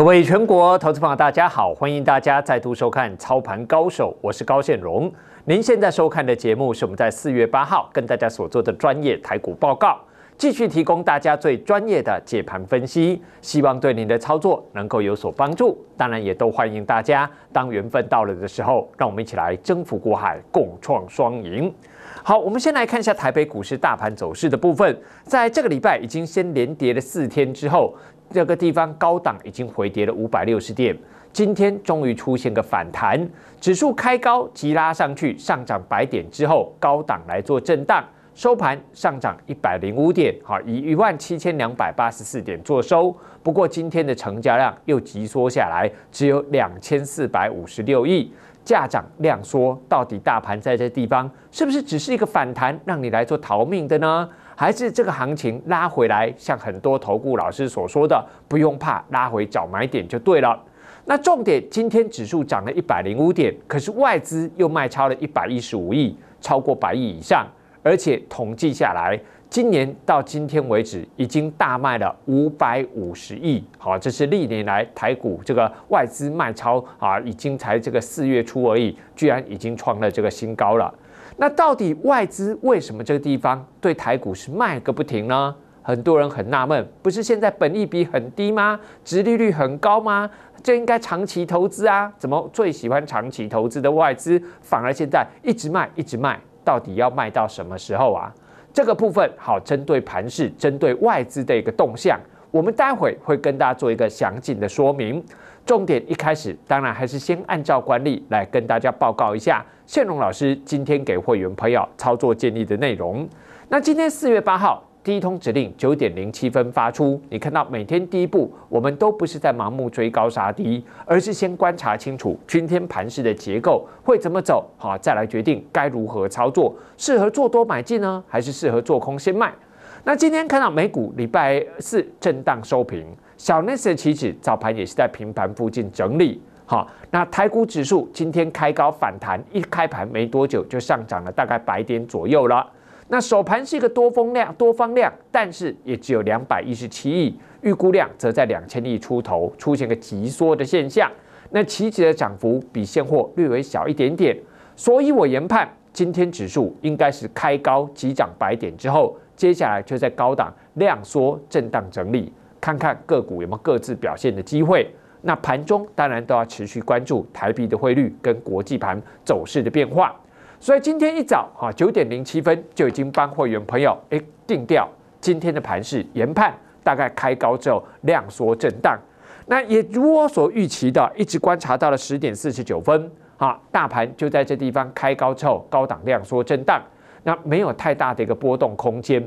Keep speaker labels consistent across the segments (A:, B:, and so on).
A: 各位全国投资朋友，大家好！欢迎大家再度收看《操盘高手》，我是高现荣。您现在收看的节目是我们在四月八号跟大家所做的专业台股报告，继续提供大家最专业的解盘分析，希望对您的操作能够有所帮助。当然，也都欢迎大家，当缘分到了的时候，让我们一起来征服过海，共创双赢。好，我们先来看一下台北股市大盘走势的部分，在这个礼拜已经先连跌了四天之后。这个地方高档已经回跌了五百六十点，今天终于出现个反弹，指数开高急拉上去，上涨百点之后，高档来做震荡，收盘上涨一百零五点，好，以一万七千两百八十四点做收。不过今天的成交量又急缩下来，只有两千四百五十六亿，价涨量缩，到底大盘在这地方是不是只是一个反弹，让你来做逃命的呢？还是这个行情拉回来，像很多投顾老师所说的，不用怕，拉回找买点就对了。那重点，今天指数涨了一百零五点，可是外资又卖超了一百一十五亿，超过百亿以上。而且统计下来，今年到今天为止，已经大卖了五百五十亿。好，这是历年来台股这个外资卖超啊，已经才这个四月初而已，居然已经创了这个新高了。那到底外资为什么这个地方对台股是卖个不停呢？很多人很纳闷，不是现在本益比很低吗？殖利率很高吗？就应该长期投资啊？怎么最喜欢长期投资的外资反而现在一直卖一直卖？到底要卖到什么时候啊？这个部分好针对盘市、针对外资的一个动向，我们待会会跟大家做一个详尽的说明。重点一开始，当然还是先按照惯例来跟大家报告一下，线荣老师今天给会员朋友操作建议的内容。那今天四月八号第一通指令九点零七分发出，你看到每天第一步，我们都不是在盲目追高杀低，而是先观察清楚今天盘势的结构会怎么走，好再来决定该如何操作，适合做多买进呢，还是适合做空先卖？那今天看到美股礼拜四震荡收平，小 s 斯的期指早盘也是在平盘附近整理。好，那台股指数今天开高反弹，一开盘没多久就上涨了大概百点左右了。那首盘是一个多风量，多方量，但是也只有两百一十七亿，预估量则在两千亿出头，出现个急缩的现象。那期指的涨幅比现货略微小一点点，所以我研判今天指数应该是开高急涨百点之后。接下来就在高档量缩震荡整理，看看个股有没有各自表现的机会。那盘中当然都要持续关注台币的汇率跟国际盘走势的变化。所以今天一早啊九点零七分就已经帮会员朋友诶定掉今天的盘势研判，大概开高之后量缩震荡。那也如我所预期的，一直观察到了十点四十九分啊，大盘就在这地方开高之后高档量缩震荡。那没有太大的一个波动空间，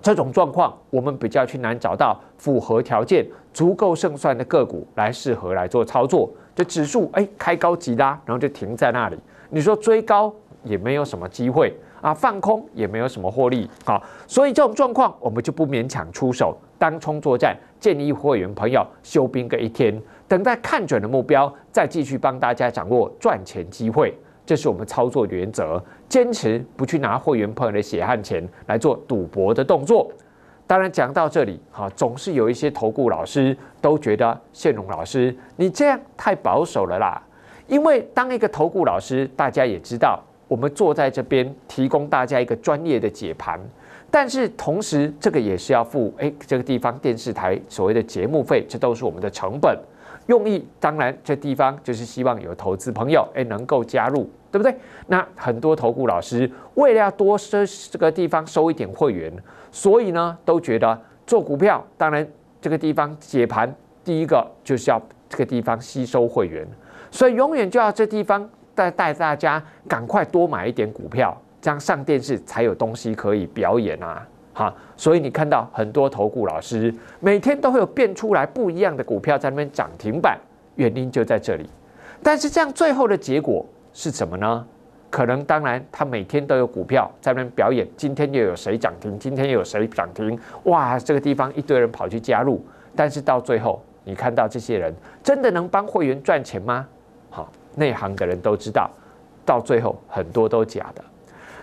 A: 这种状况我们比较去难找到符合条件、足够胜算的个股来适合来做操作。就指数哎开高急拉，然后就停在那里，你说追高也没有什么机会啊，放空也没有什么获利啊，所以这种状况我们就不勉强出手，当冲作战建议会员朋友休兵个一天，等待看准的目标再继续帮大家掌握赚钱机会。这是我们操作原则，坚持不去拿会员朋友的血汗钱来做赌博的动作。当然，讲到这里，哈，总是有一些投顾老师都觉得谢荣老师你这样太保守了啦。因为当一个投顾老师，大家也知道，我们坐在这边提供大家一个专业的解盘，但是同时这个也是要付哎，这个地方电视台所谓的节目费，这都是我们的成本。用意当然，这地方就是希望有投资朋友哎能够加入，对不对？那很多投顾老师为了要多收这个地方收一点会员，所以呢都觉得做股票，当然这个地方解盘第一个就是要这个地方吸收会员，所以永远就要这地方带带大家赶快多买一点股票，这样上电视才有东西可以表演啊。哈，所以你看到很多投顾老师每天都会有变出来不一样的股票在那边涨停板，原因就在这里。但是这样最后的结果是什么呢？可能当然他每天都有股票在那边表演，今天又有谁涨停，今天又有谁涨停，哇，这个地方一堆人跑去加入。但是到最后，你看到这些人真的能帮会员赚钱吗？好，内行的人都知道，到最后很多都假的。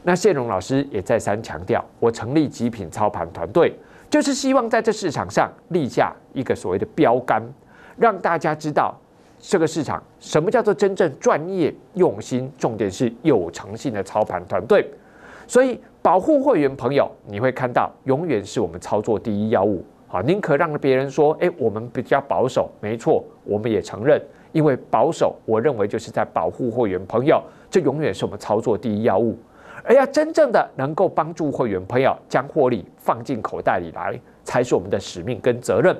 A: 那谢荣老师也再三强调，我成立极品操盘团队，就是希望在这市场上立下一个所谓的标杆，让大家知道这个市场什么叫做真正专业、用心，重点是有诚信的操盘团队。所以，保护会员朋友，你会看到永远是我们操作第一要务。好，宁可让别人说，哎，我们比较保守。没错，我们也承认，因为保守，我认为就是在保护会员朋友，这永远是我们操作第一要务。而要真正的能够帮助会员朋友将获利放进口袋里来，才是我们的使命跟责任。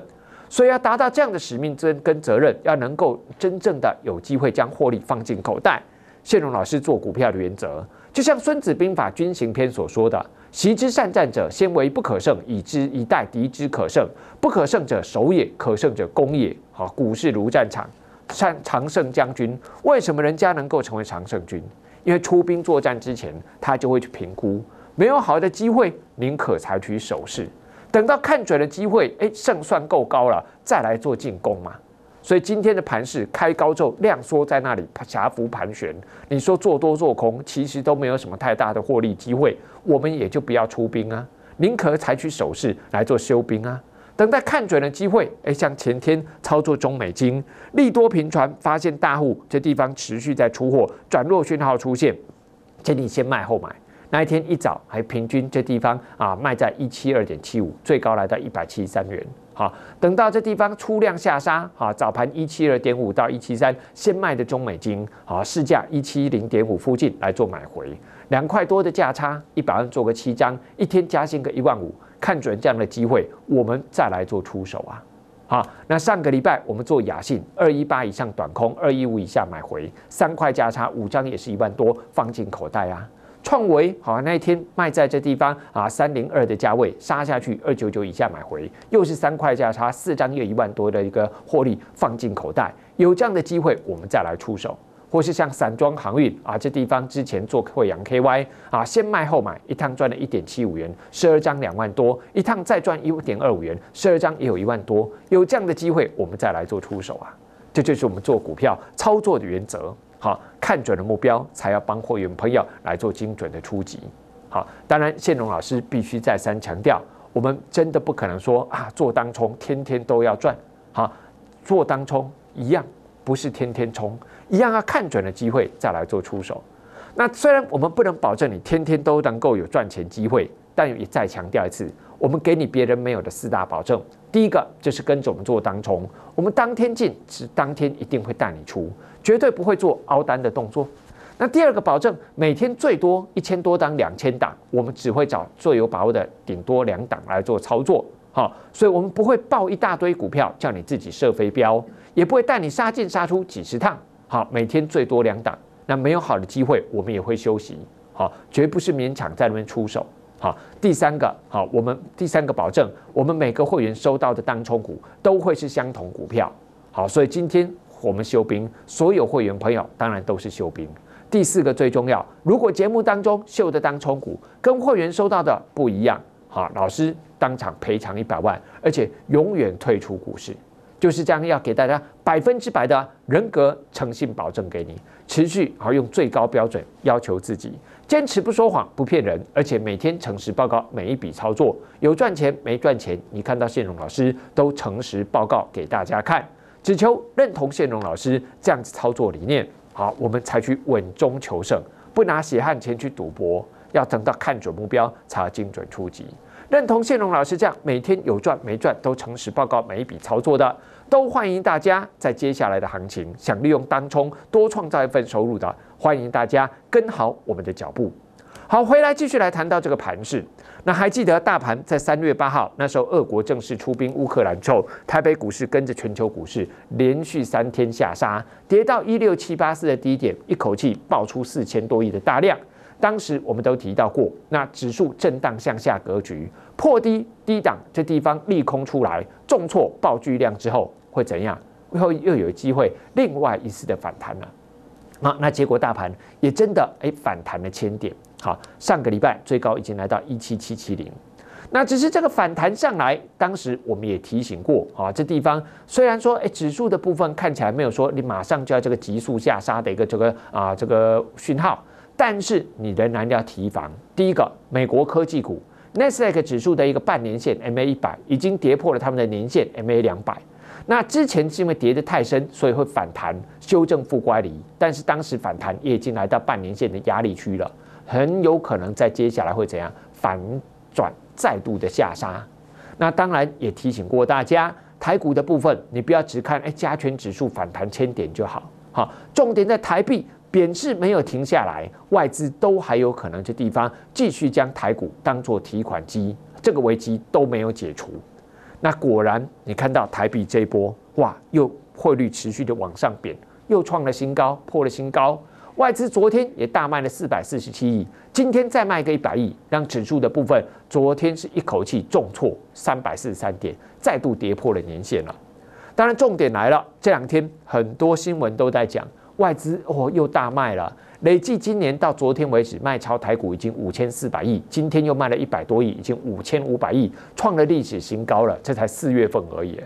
A: 所以要达到这样的使命跟跟责任，要能够真正的有机会将获利放进口袋。谢荣老师做股票的原则，就像《孙子兵法·军行篇》所说的：“习之善战者，先为不可胜，以之以待敌之可胜。不可胜者守也，可胜者攻也。”好，股市如战场，长常胜将军，为什么人家能够成为常胜军？因为出兵作战之前，他就会去评估，没有好的机会，宁可采取守势，等到看准了机会，哎，胜算够高了，再来做进攻嘛。所以今天的盘市开高之后，量缩在那里，狭幅盘旋。你说做多做空，其实都没有什么太大的获利机会，我们也就不要出兵啊，宁可采取守势来做休兵啊。等待看准了机会，哎，像前天操作中美金利多频传，发现大户这地方持续在出货，转弱讯号出现，建议先卖后买。那一天一早还平均这地方啊，卖在一七二点七五，最高来到一百七十三元。好，等到这地方出量下杀，好早盘一七二点五到一七三，先卖的中美金好市价一七零点五附近来做买回，两块多的价差，一百万做个七张，一天加薪个一万五。看准这样的机会，我们再来做出手啊！好，那上个礼拜我们做雅信二一八以上短空，二一五以下买回，三块价差五张也是一万多，放进口袋啊。创维好啊，那一天卖在这地方啊，三零二的价位杀下去二九九以下买回，又是三块价差四张又一万多的一个获利放进口袋。有这样的机会，我们再来出手。或是像散装航运啊，这地方之前做惠阳 KY 啊，先卖后买，一趟赚了一点七五元，十二张两万多，一趟再赚一点二五元，十二张也有一万多，有这样的机会，我们再来做出手啊，这就是我们做股票操作的原则。好看准了目标，才要帮货运朋友来做精准的出击。好，当然谢龙老师必须再三强调，我们真的不可能说啊，做当冲天天都要赚啊，做当冲一样不是天天冲。一样要看准了机会再来做出手。那虽然我们不能保证你天天都能够有赚钱机会，但也再强调一次，我们给你别人没有的四大保证。第一个就是跟着我们做当冲，我们当天进是当天一定会带你出，绝对不会做凹单的动作。那第二个保证，每天最多一千多单两千档，我们只会找最有把握的，顶多两档来做操作。好，所以我们不会报一大堆股票叫你自己设飞镖，也不会带你杀进杀出几十趟。好，每天最多两档。那没有好的机会，我们也会休息。好，绝不是勉强在那边出手。好，第三个，好，我们第三个保证，我们每个会员收到的当冲股都会是相同股票。好，所以今天我们休兵，所有会员朋友当然都是休兵。第四个最重要，如果节目当中秀的当冲股跟会员收到的不一样，好，老师当场赔偿一百万，而且永远退出股市。就是这样，要给大家百分之百的人格诚信保证给你，持续好用最高标准要求自己，坚持不说谎不骗人，而且每天诚实报告每一笔操作，有赚钱没赚钱，你看到线荣老师都诚实报告给大家看，只求认同线荣老师这样子操作理念。好，我们采取稳中求胜，不拿血汗钱去赌博，要等到看准目标才精准出击。认同谢龙老师这样每天有赚没赚都诚实报告每一笔操作的，都欢迎大家在接下来的行情想利用当冲多创造一份收入的，欢迎大家跟好我们的脚步。好，回来继续来谈到这个盘势。那还记得大盘在三月八号那时候，俄国正式出兵乌克兰之后，台北股市跟着全球股市连续三天下杀，跌到一六七八四的低点，一口气爆出四千多亿的大量。当时我们都提到过，那指数震荡向下格局破低低档这地方利空出来，重挫爆巨量之后会怎样？以后又有机会另外一次的反弹了。啊，那结果大盘也真的哎反弹了千点。好，上个礼拜最高已经来到一七七七零。那只是这个反弹上来，当时我们也提醒过啊，这地方虽然说哎指数的部分看起来没有说你马上就要这个急速下杀的一个这个啊这个讯号。但是你仍然要提防。第一个，美国科技股 n a s d a 指数的一个半年线 MA 一百已经跌破了他们的年线 MA 两百。那之前是因为跌得太深，所以会反弹修正负乖离。但是当时反弹也已经来到半年线的压力区了，很有可能在接下来会怎样反转再度的下杀。那当然也提醒过大家，台股的部分你不要只看哎加权指数反弹千点就好，好，重点在台币。贬值没有停下来，外资都还有可能这地方继续将台股当作提款机，这个危机都没有解除。那果然，你看到台币这波，哇，又汇率持续的往上贬，又创了新高，破了新高。外资昨天也大卖了四百四十七亿，今天再卖个一百亿，让指数的部分昨天是一口气重挫三百四十三点，再度跌破了年线了。当然，重点来了，这两天很多新闻都在讲。外资哦又大卖了，累计今年到昨天为止卖超台股已经五千四百亿，今天又卖了一百多亿，已经五千五百亿，创了历史新高了。这才四月份而已，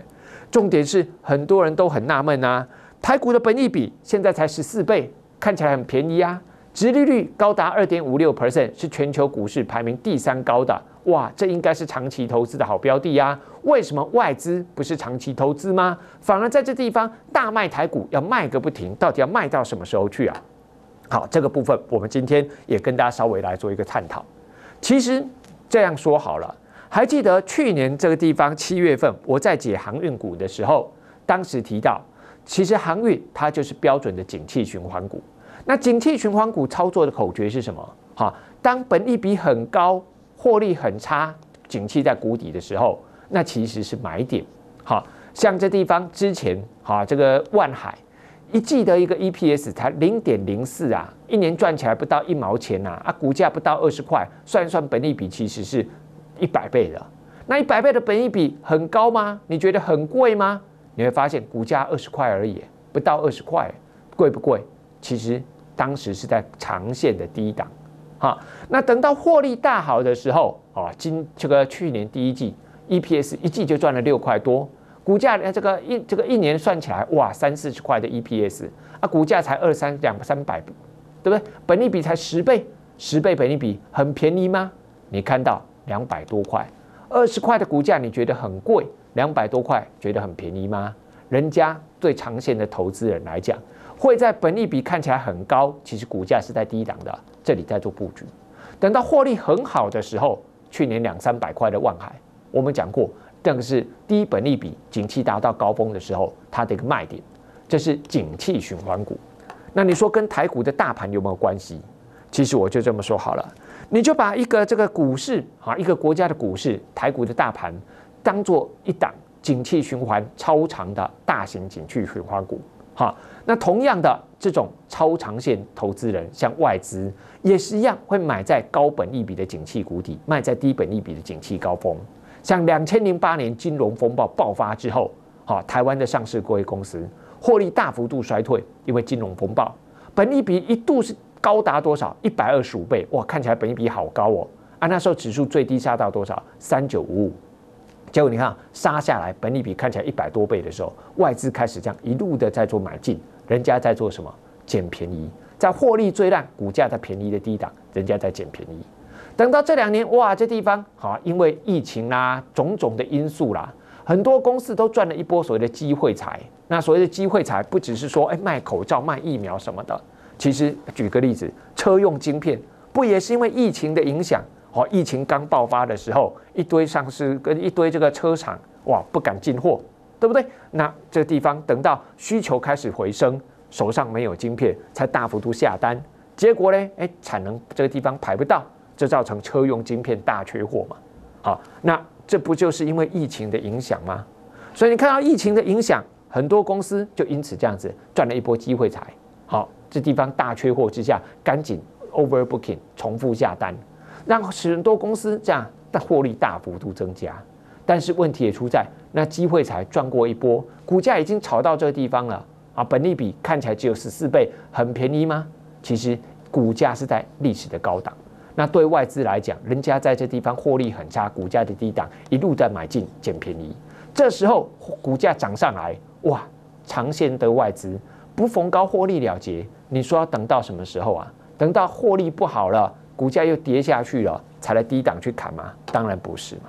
A: 重点是很多人都很纳闷啊，台股的本益比现在才十四倍，看起来很便宜啊，殖利率高达二点五六 percent，是全球股市排名第三高的。哇，这应该是长期投资的好标的呀？为什么外资不是长期投资吗？反而在这地方大卖台股，要卖个不停，到底要卖到什么时候去啊？好，这个部分我们今天也跟大家稍微来做一个探讨。其实这样说好了，还记得去年这个地方七月份我在解航运股的时候，当时提到，其实航运它就是标准的景气循环股。那景气循环股操作的口诀是什么？哈，当本益比很高。获利很差，景气在谷底的时候，那其实是买点。好，像这地方之前，好这个万海，一季的一个 EPS 才零点零四啊，一年赚起来不到一毛钱呐，啊，股价不到二十块，算一算本利比，其实是一百倍的。那一百倍的本益比很高吗？你觉得很贵吗？你会发现股价二十块而已，不到二十块，贵不贵？其实当时是在长线的低档。啊，那等到获利大好的时候，啊，今这个去年第一季 E P S 一季就赚了六块多，股价这个一这个一年算起来，哇，三四十块的 E P S 啊，股价才二三两三百，对不对？本利比才十倍，十倍本利比很便宜吗？你看到两百多块，二十块的股价你觉得很贵？两百多块觉得很便宜吗？人家最长线的投资人来讲，会在本利比看起来很高，其实股价是在低档的。这里在做布局，等到获利很好的时候，去年两三百块的万海，我们讲过，个是低本利比、景气达到高峰的时候，它的一个卖点，这是景气循环股。那你说跟台股的大盘有没有关系？其实我就这么说好了，你就把一个这个股市啊，一个国家的股市，台股的大盘，当做一档景气循环超长的大型景气循环股。好，那同样的这种超长线投资人，像外资也是一样，会买在高本益比的景气谷底，卖在低本益比的景气高峰。像两千零八年金融风暴爆发之后，好，台湾的上市柜公司获利大幅度衰退，因为金融风暴，本益比一度是高达多少？一百二十五倍，哇，看起来本益比好高哦。啊，那时候指数最低下到多少？三九五五。结果你看杀下来，本利比看起来一百多倍的时候，外资开始这样一路的在做买进，人家在做什么？捡便宜，在获利最烂，股价在便宜的低档，人家在捡便宜。等到这两年，哇，这地方好，因为疫情啦，种种的因素啦，很多公司都赚了一波所谓的机会财。那所谓的机会财，不只是说哎卖口罩、卖疫苗什么的，其实举个例子，车用晶片不也是因为疫情的影响？哦，疫情刚爆发的时候，一堆上市跟一堆这个车厂，哇，不敢进货，对不对？那这个地方等到需求开始回升，手上没有晶片，才大幅度下单。结果呢，哎，产能这个地方排不到，这造成车用晶片大缺货嘛。好，那这不就是因为疫情的影响吗？所以你看到疫情的影响，很多公司就因此这样子赚了一波机会财。好，这地方大缺货之下，赶紧 overbooking 重复下单。让许多公司这样，的获利大幅度增加，但是问题也出在，那机会才赚过一波，股价已经炒到这个地方了啊，本利比看起来只有十四倍，很便宜吗？其实股价是在历史的高档，那对外资来讲，人家在这地方获利很差，股价的低档一路在买进捡便宜，这时候股价涨上来，哇，长线的外资不逢高获利了结，你说要等到什么时候啊？等到获利不好了。股价又跌下去了，才来低档去砍吗？当然不是嘛，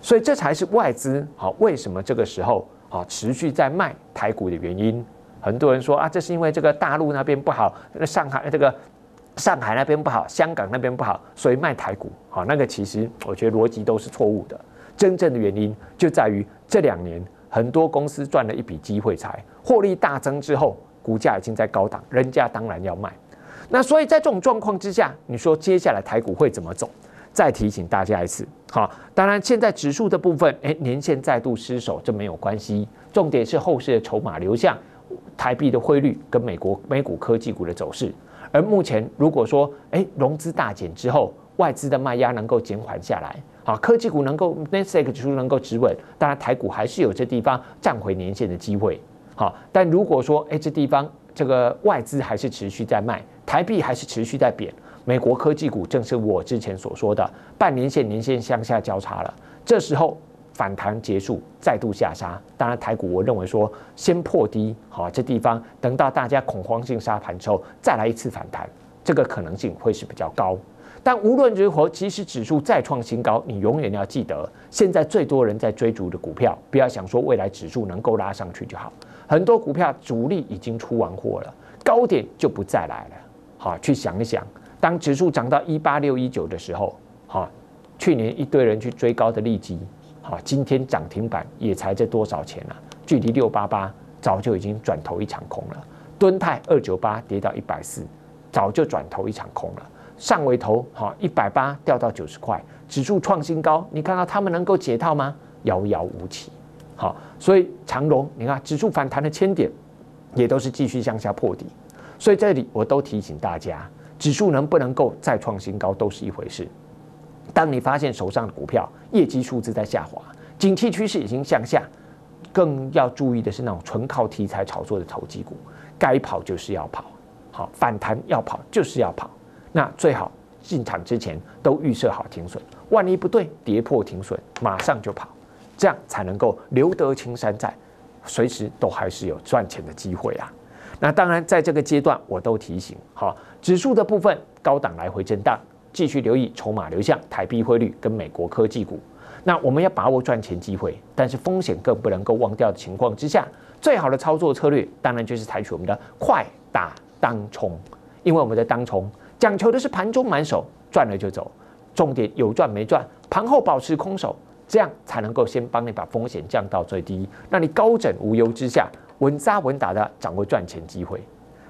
A: 所以这才是外资好为什么这个时候好持续在卖台股的原因。很多人说啊，这是因为这个大陆那边不好，上海这个上海那边不好，香港那边不好，所以卖台股。好，那个其实我觉得逻辑都是错误的。真正的原因就在于这两年很多公司赚了一笔机会财，获利大增之后，股价已经在高档，人家当然要卖。那所以，在这种状况之下，你说接下来台股会怎么走？再提醒大家一次，好，当然现在指数的部分，哎，年线再度失守，这没有关系。重点是后市的筹码流向、台币的汇率跟美国美股科技股的走势。而目前如果说，哎，融资大减之后，外资的卖压能够减缓下来，好，科技股能够 Nasdaq 指数能够止稳，当然台股还是有这地方站回年线的机会，好，但如果说，哎，这地方这个外资还是持续在卖。台币还是持续在贬，美国科技股正是我之前所说的半年线、年线向下交叉了，这时候反弹结束，再度下杀。当然，台股我认为说先破低，好这地方等到大家恐慌性杀盘之后，再来一次反弹，这个可能性会是比较高。但无论如何，即使指数再创新高，你永远要记得，现在最多人在追逐的股票，不要想说未来指数能够拉上去就好，很多股票主力已经出完货了，高点就不再来了。好，去想一想，当指数涨到一八六一九的时候，好，去年一堆人去追高的利基，好，今天涨停板也才这多少钱了，距离六八八早就已经转头一场空了。敦泰二九八跌到一百四，早就转头一场空了。上尾头哈一百八掉到九十块，指数创新高，你看到他们能够解套吗？遥遥无期。好，所以长龙，你看指数反弹的千点，也都是继续向下破底。所以这里我都提醒大家，指数能不能够再创新高都是一回事。当你发现手上的股票业绩数字在下滑，景气趋势已经向下，更要注意的是那种纯靠题材炒作的投机股，该跑就是要跑。好，反弹要跑就是要跑。那最好进场之前都预设好停损，万一不对跌破停损，马上就跑，这样才能够留得青山在，随时都还是有赚钱的机会啊。那当然，在这个阶段，我都提醒，好，指数的部分高档来回震荡，继续留意筹码流向、台币汇率跟美国科技股。那我们要把握赚钱机会，但是风险更不能够忘掉的情况之下，最好的操作策略当然就是采取我们的快打当冲，因为我们的当冲讲求的是盘中满手赚了就走，重点有赚没赚，盘后保持空手，这样才能够先帮你把风险降到最低，让你高枕无忧之下。稳扎稳打的掌握赚钱机会，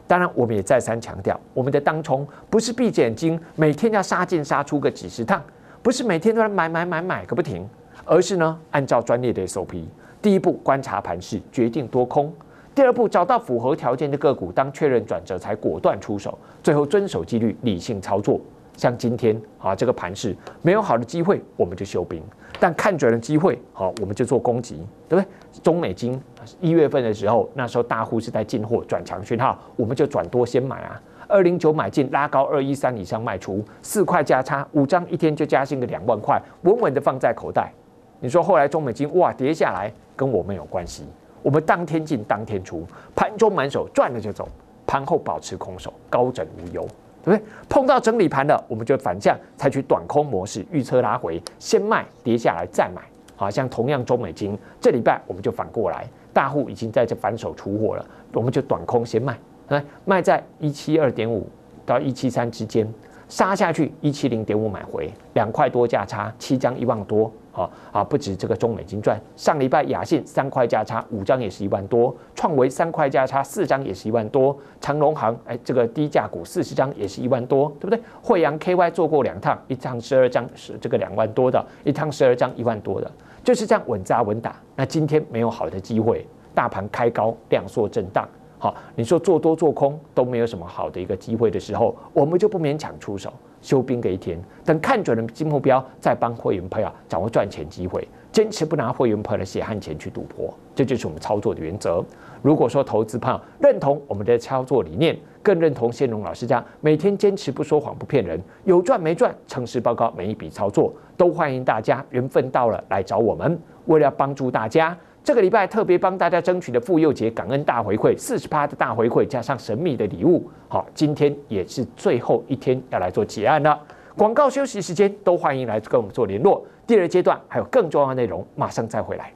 A: 当然我们也再三强调，我们的当冲不是闭着眼睛每天要杀进杀出个几十趟，不是每天都在买买买买个不停，而是呢按照专业的手皮，第一步观察盘势决定多空，第二步找到符合条件的个股，当确认转折才果断出手，最后遵守纪律，理性操作。像今天啊，这个盘势没有好的机会，我们就休兵；但看准了机会，好，我们就做攻击，对不对？中美金一月份的时候，那时候大户是在进货转强讯号，我们就转多先买啊。二零九买进，拉高二一三以上卖出，四块价差，五张一天就加薪个两万块，稳稳的放在口袋。你说后来中美金哇跌下来，跟我们有关系？我们当天进当天出，盘中满手赚了就走，盘后保持空手，高枕无忧。对不对？碰到整理盘的，我们就反向采取短空模式，预测拉回，先卖，跌下来再买。好，像同样中美金，这礼拜我们就反过来，大户已经在这反手出货了，我们就短空先卖，来卖在一七二点五到一七三之间。杀下去一七零点五买回两块多价差七张一万多啊啊不止这个中美金赚上礼拜雅信三块价差五张也是一万多创维三块价差四张也是一万多长隆行哎这个低价股四十张也是一万多对不对惠阳 KY 做过两趟一趟十二张是这个两万多的一趟十二张一万多的就是这样稳扎稳打那今天没有好的机会大盘开高量缩震荡。好，你说做多做空都没有什么好的一个机会的时候，我们就不勉强出手，休兵给田，等看准了金目标再帮会员朋友掌握赚钱机会，坚持不拿会员朋友的血汗钱去赌博，这就是我们操作的原则。如果说投资朋友认同我们的操作理念，更认同先龙老师样每天坚持不说谎不骗人，有赚没赚诚实报告每一笔操作，都欢迎大家缘分到了来找我们，为了帮助大家。这个礼拜特别帮大家争取的妇幼节感恩大回馈，四十八的大回馈加上神秘的礼物。好，今天也是最后一天要来做结案了。广告休息时间都欢迎来跟我们做联络。第二阶段还有更重要的内容，马上再回来。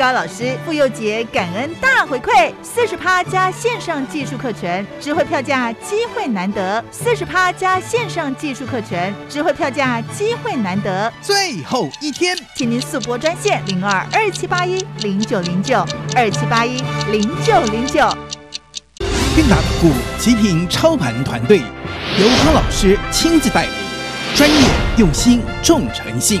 A: 高老师，妇幼节感恩大回馈，四十趴加线上技术课程，智慧票价，机会难得。四十趴加线上技术课程，智慧票价，机会难得。最后一天，请您速拨专线零二二七八一零九零九二七八一零九零九。韵达控股极品操盘团队，由高老师亲自带领，专业、用心、重诚信。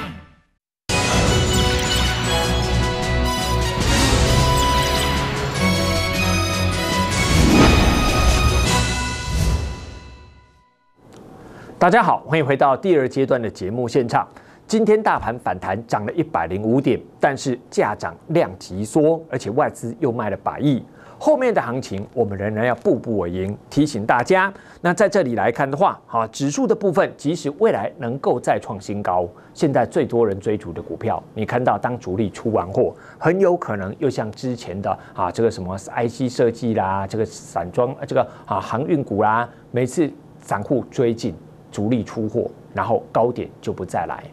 A: 大家好，欢迎回到第二阶段的节目现场。今天大盘反弹涨了一百零五点，但是价涨量急缩，而且外资又卖了百亿。后面的行情我们仍然要步步为营。提醒大家，那在这里来看的话，哈，指数的部分即使未来能够再创新高，现在最多人追逐的股票，你看到当主力出完货，很有可能又像之前的啊，这个什么 IC 设计啦，这个散装啊，这个啊航运股啦，每次散户追进。逐利出货，然后高点就不再来，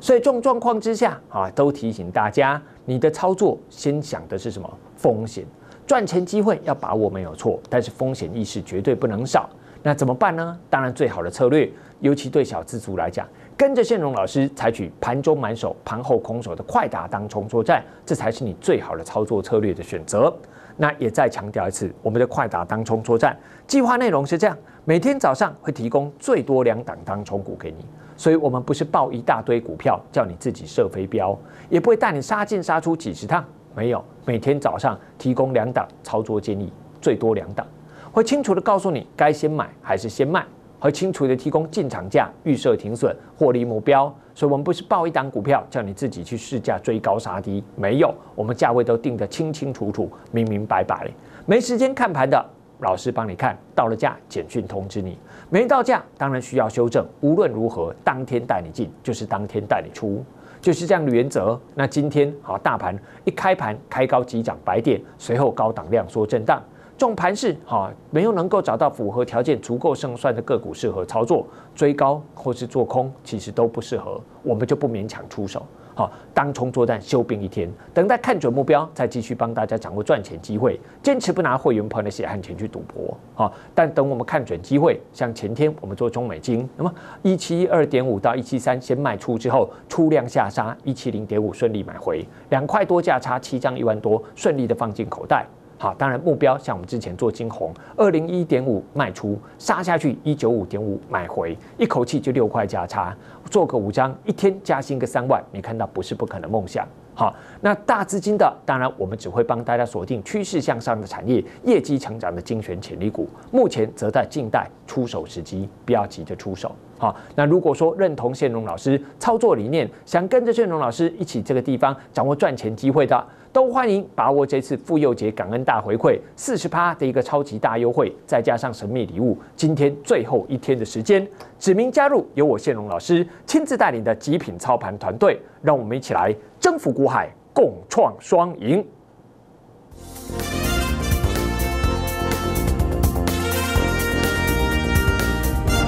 A: 所以这种状况之下啊，都提醒大家，你的操作先想的是什么？风险，赚钱机会要把握没有错，但是风险意识绝对不能少。那怎么办呢？当然最好的策略，尤其对小资族来讲，跟着宪荣老师采取盘中满手、盘后空手的快打当冲作战，这才是你最好的操作策略的选择。那也再强调一次，我们的快打当冲作战计划内容是这样。每天早上会提供最多两档当冲股给你，所以我们不是报一大堆股票叫你自己射飞镖，也不会带你杀进杀出几十趟，没有。每天早上提供两档操作建议，最多两档，会清楚的告诉你该先买还是先卖，会清楚的提供进场价、预设停损、获利目标。所以我们不是报一档股票叫你自己去试价追高杀低，没有。我们价位都定得清清楚楚、明明白白，没时间看盘的。老师帮你看到了价，简讯通知你；没到价，当然需要修正。无论如何，当天带你进就是当天带你出，就是这样的原则。那今天好，大盘一开盘开高急涨百点，随后高档量缩震荡，这种盘势好，没有能够找到符合条件、足够胜算的个股适合操作，追高或是做空其实都不适合，我们就不勉强出手。好，当冲作战休兵一天，等待看准目标，再继续帮大家掌握赚钱机会。坚持不拿会员朋友的血汗钱去赌博。好，但等我们看准机会，像前天我们做中美金，那么一七二点五到一七三先卖出之后，出量下杀一七零点五，顺利买回两块多价差七张一万多，顺利的放进口袋。好，当然目标像我们之前做金红，二零一点五卖出，杀下去一九五点五买回，一口气就六块价差，做个五张，一天加薪个三万，你看到不是不可能梦想。好，那大资金的，当然我们只会帮大家锁定趋势向上的产业，业绩成长的精选潜力股，目前则在静待出手时机，不要急着出手。好，那如果说认同炫龙老师操作理念，想跟着炫龙老师一起这个地方掌握赚钱机会的。都欢迎把握这次妇幼节感恩大回馈，四十趴的一个超级大优惠，再加上神秘礼物。今天最后一天的时间，指名加入由我谢龙老师亲自带领的极品操盘团队，让我们一起来征服股海，共创双赢。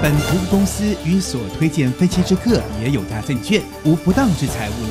A: 本投资公司与所推荐分机之客也有价证券无不当之财务。